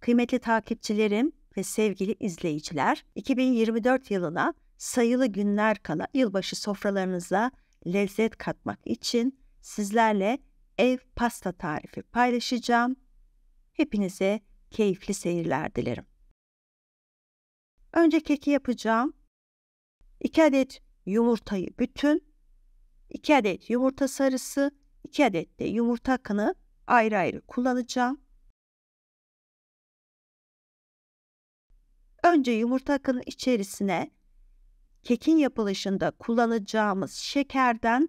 Kıymetli takipçilerim ve sevgili izleyiciler, 2024 yılına sayılı günler kala yılbaşı sofralarınıza lezzet katmak için sizlerle ev pasta tarifi paylaşacağım. Hepinize keyifli seyirler dilerim. Önce keki yapacağım. 2 adet yumurtayı bütün, 2 adet yumurta sarısı, 2 adet de yumurta kını ayrı ayrı kullanacağım. Önce yumurta akının içerisine kekin yapılışında kullanacağımız şekerden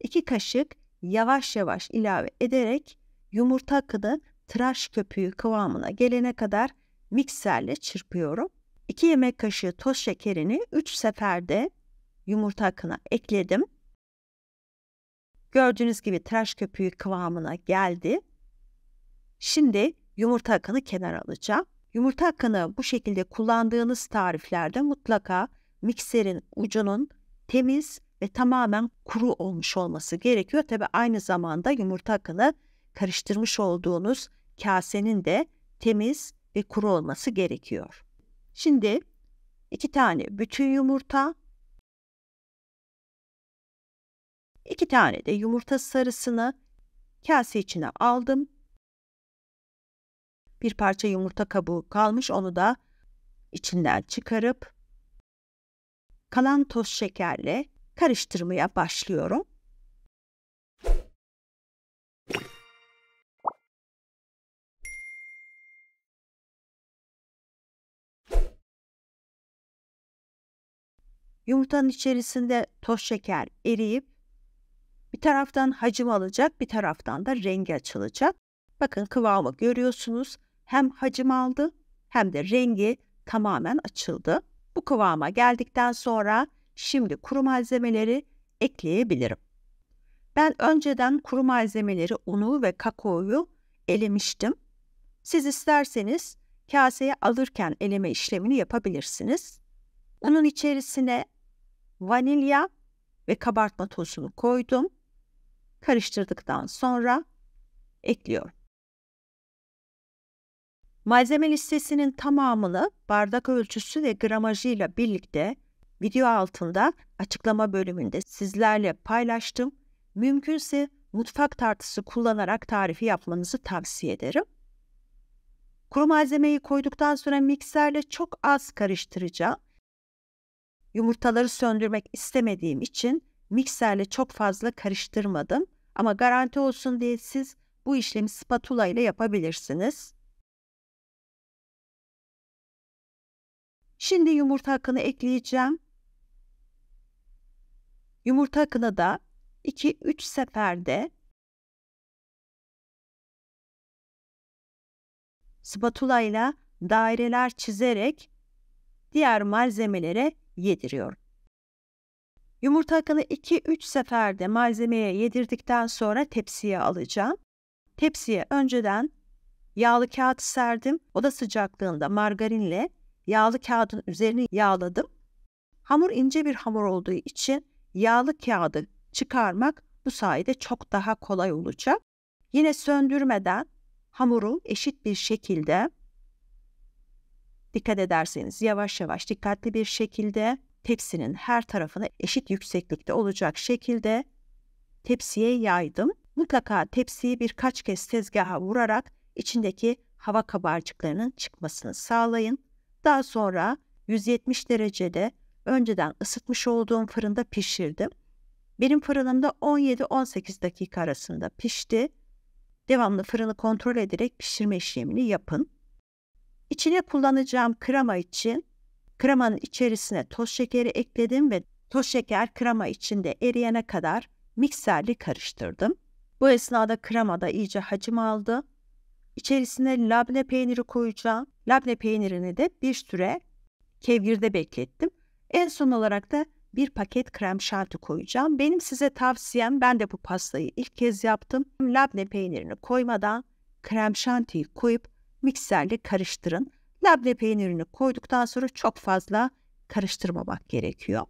2 kaşık yavaş yavaş ilave ederek yumurta akını tıraş köpüğü kıvamına gelene kadar mikserle çırpıyorum. 2 yemek kaşığı toz şekerini 3 seferde yumurta akına ekledim. Gördüğünüz gibi tıraş köpüğü kıvamına geldi. Şimdi yumurta akını kenara alacağım. Yumurta akını bu şekilde kullandığınız tariflerde mutlaka mikserin ucunun temiz ve tamamen kuru olmuş olması gerekiyor. Tabi aynı zamanda yumurta akını karıştırmış olduğunuz kasenin de temiz ve kuru olması gerekiyor. Şimdi iki tane bütün yumurta, iki tane de yumurta sarısını kase içine aldım bir parça yumurta kabuğu kalmış onu da içinden çıkarıp kalan toz şekerle karıştırmaya başlıyorum. Yumurtanın içerisinde toz şeker eriyip bir taraftan hacim alacak, bir taraftan da rengi açılacak. Bakın kıvamı görüyorsunuz hem hacim aldı hem de rengi tamamen açıldı. Bu kıvama geldikten sonra şimdi kuru malzemeleri ekleyebilirim. Ben önceden kuru malzemeleri unu ve kakaoyu elemiştim. Siz isterseniz kaseye alırken eleme işlemini yapabilirsiniz. Unun içerisine vanilya ve kabartma tozunu koydum. Karıştırdıktan sonra ekliyorum. Malzeme listesinin tamamını bardak ölçüsü ve gramajıyla birlikte video altında açıklama bölümünde sizlerle paylaştım. Mümkünse mutfak tartısı kullanarak tarifi yapmanızı tavsiye ederim. Kuru malzemeyi koyduktan sonra mikserle çok az karıştıracağım. Yumurtaları söndürmek istemediğim için mikserle çok fazla karıştırmadım. Ama garanti olsun diye siz bu işlemi spatula ile yapabilirsiniz. Şimdi yumurta akını ekleyeceğim. Yumurta akını da 2-3 seferde spatula ile daireler çizerek diğer malzemelere yediriyorum. Yumurta akını 2-3 seferde malzemeye yedirdikten sonra tepsiye alacağım. Tepsiye önceden yağlı kağıt serdim. Oda sıcaklığında margarinle yağlı kağıdın üzerine yağladım. Hamur ince bir hamur olduğu için yağlı kağıdı çıkarmak bu sayede çok daha kolay olacak. Yine söndürmeden hamuru eşit bir şekilde dikkat ederseniz yavaş yavaş dikkatli bir şekilde tepsinin her tarafını eşit yükseklikte olacak şekilde tepsiye yaydım. Mutlaka tepsiyi birkaç kez tezgaha vurarak içindeki hava kabarcıklarının çıkmasını sağlayın. Daha sonra 170 derecede önceden ısıtmış olduğum fırında pişirdim. Benim fırınımda 17-18 dakika arasında pişti. Devamlı fırını kontrol ederek pişirme işlemini yapın. İçine kullanacağım krema için kremanın içerisine toz şekeri ekledim ve toz şeker krema içinde eriyene kadar mikserli karıştırdım. Bu esnada krema da iyice hacim aldı İçerisine labne peyniri koyacağım. Labne peynirini de bir süre kevgirde beklettim. En son olarak da bir paket krem şanti koyacağım. Benim size tavsiyem ben de bu pastayı ilk kez yaptım. Labne peynirini koymadan krem şantiyi koyup mikserle karıştırın. Labne peynirini koyduktan sonra çok fazla karıştırmamak gerekiyor.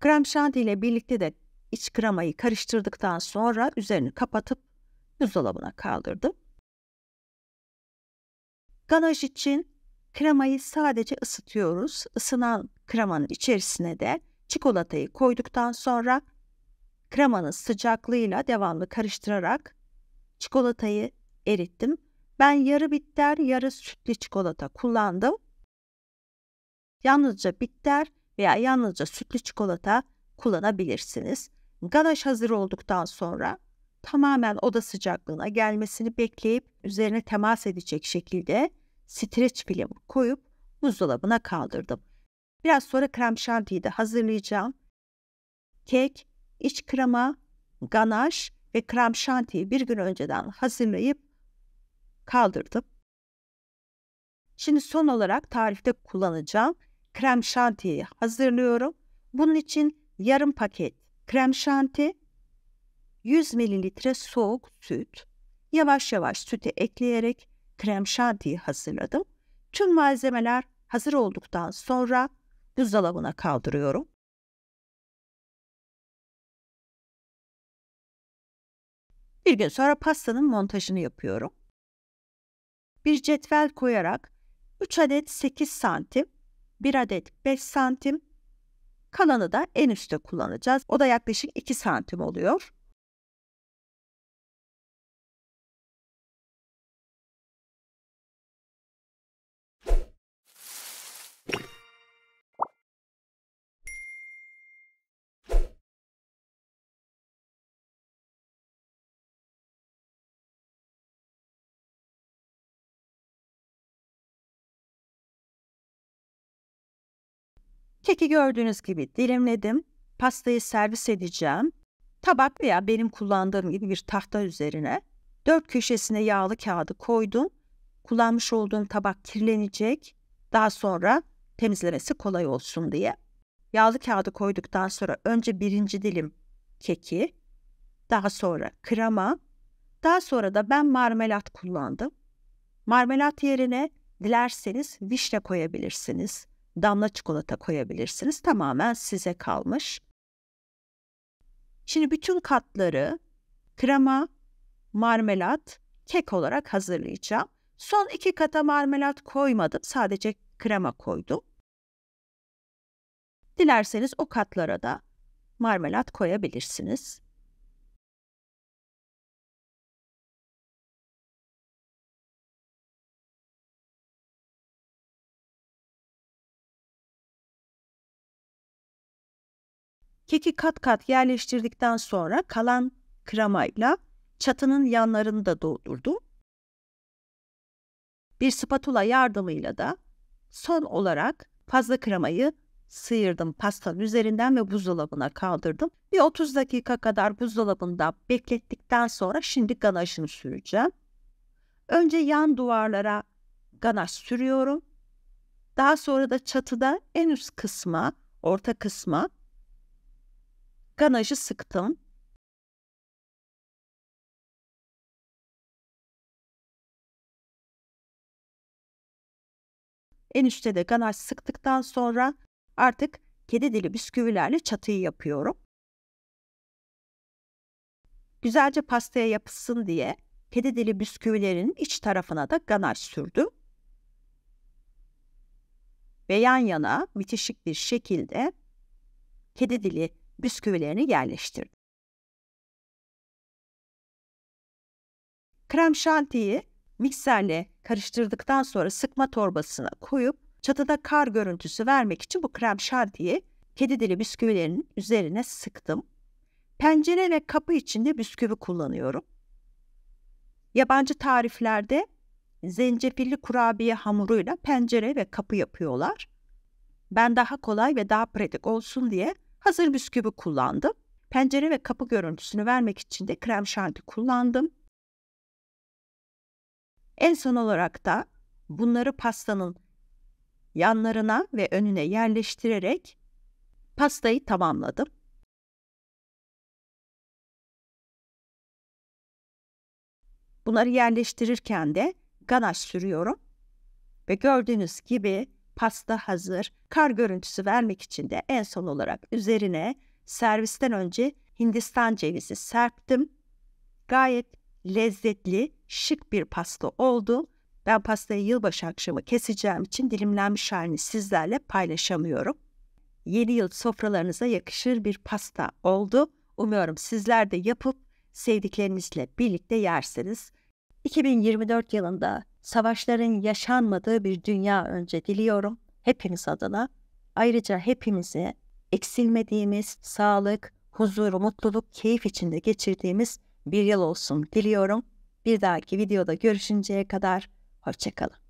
Krem şanti ile birlikte de iç kremayı karıştırdıktan sonra üzerini kapatıp buzdolabına kaldırdım. Ganaj için kremayı sadece ısıtıyoruz. Isınan kremanın içerisine de çikolatayı koyduktan sonra kremanın sıcaklığıyla devamlı karıştırarak çikolatayı erittim. Ben yarı bitter, yarı sütlü çikolata kullandım. Yalnızca bitter veya yalnızca sütlü çikolata kullanabilirsiniz. Ganaj hazır olduktan sonra tamamen oda sıcaklığına gelmesini bekleyip üzerine temas edecek şekilde streç film koyup buzdolabına kaldırdım. Biraz sonra krem şantiyi de hazırlayacağım. Kek, iç krema, ganaj ve krem şantiyi bir gün önceden hazırlayıp kaldırdım. Şimdi son olarak tarifte kullanacağım krem şantiyi hazırlıyorum. Bunun için yarım paket krem şanti, 100 mililitre soğuk süt, yavaş yavaş sütü ekleyerek krem şantiyi hazırladım. Tüm malzemeler hazır olduktan sonra buzdolabına kaldırıyorum. Bir gün sonra pastanın montajını yapıyorum. Bir cetvel koyarak 3 adet 8 santim bir adet 5 santim. Kalanı da en üstte kullanacağız. O da yaklaşık 2 santim oluyor. Keki gördüğünüz gibi dilimledim. Pastayı servis edeceğim. Tabak veya benim kullandığım gibi bir tahta üzerine dört köşesine yağlı kağıdı koydum. Kullanmış olduğum tabak kirlenecek. Daha sonra temizlemesi kolay olsun diye. Yağlı kağıdı koyduktan sonra önce birinci dilim keki, daha sonra krema, daha sonra da ben marmelat kullandım. Marmelat yerine dilerseniz vişne koyabilirsiniz damla çikolata koyabilirsiniz. Tamamen size kalmış. Şimdi bütün katları krema, marmelat, kek olarak hazırlayacağım. Son iki kata marmelat koymadım. Sadece krema koydum. Dilerseniz o katlara da marmelat koyabilirsiniz. Keki kat kat yerleştirdikten sonra kalan kremayla çatının yanlarını da doldurdu. Bir spatula yardımıyla da son olarak fazla kremayı sıyırdım pastanın üzerinden ve buzdolabına kaldırdım. Bir 30 dakika kadar buzdolabında beklettikten sonra şimdi ganajını süreceğim. Önce yan duvarlara ganaj sürüyorum. Daha sonra da çatıda en üst kısma, orta kısma ganajı sıktım. En üstte de ganaj sıktıktan sonra artık kedi dili bisküvilerle çatıyı yapıyorum. Güzelce pastaya yapışsın diye kedi dili bisküvilerin iç tarafına da ganaj sürdüm. Ve yan yana bitişik bir şekilde kedi dili bisküvilerini yerleştirdi. Krem şantiyi mikserle karıştırdıktan sonra sıkma torbasına koyup çatıda kar görüntüsü vermek için bu krem şantiyi kedi dili bisküvilerinin üzerine sıktım. Pencere ve kapı içinde bisküvi kullanıyorum. Yabancı tariflerde zencefilli kurabiye hamuruyla pencere ve kapı yapıyorlar. Ben daha kolay ve daha pratik olsun diye Hazır bisküvi kullandım. Pencere ve kapı görüntüsünü vermek için de krem şanti kullandım. En son olarak da bunları pastanın yanlarına ve önüne yerleştirerek pastayı tamamladım. Bunları yerleştirirken de ganaj sürüyorum ve gördüğünüz gibi pasta hazır. Kar görüntüsü vermek için de en son olarak üzerine servisten önce Hindistan cevizi serptim. Gayet lezzetli, şık bir pasta oldu. Ben pastayı yılbaşı akşamı keseceğim için dilimlenmiş halini sizlerle paylaşamıyorum. Yeni yıl sofralarınıza yakışır bir pasta oldu. Umuyorum sizler de yapıp sevdiklerinizle birlikte yersiniz. 2024 yılında savaşların yaşanmadığı bir dünya önce diliyorum hepimiz adına. Ayrıca hepimize eksilmediğimiz sağlık, huzur, mutluluk, keyif içinde geçirdiğimiz bir yıl olsun diliyorum. Bir dahaki videoda görüşünceye kadar hoşçakalın.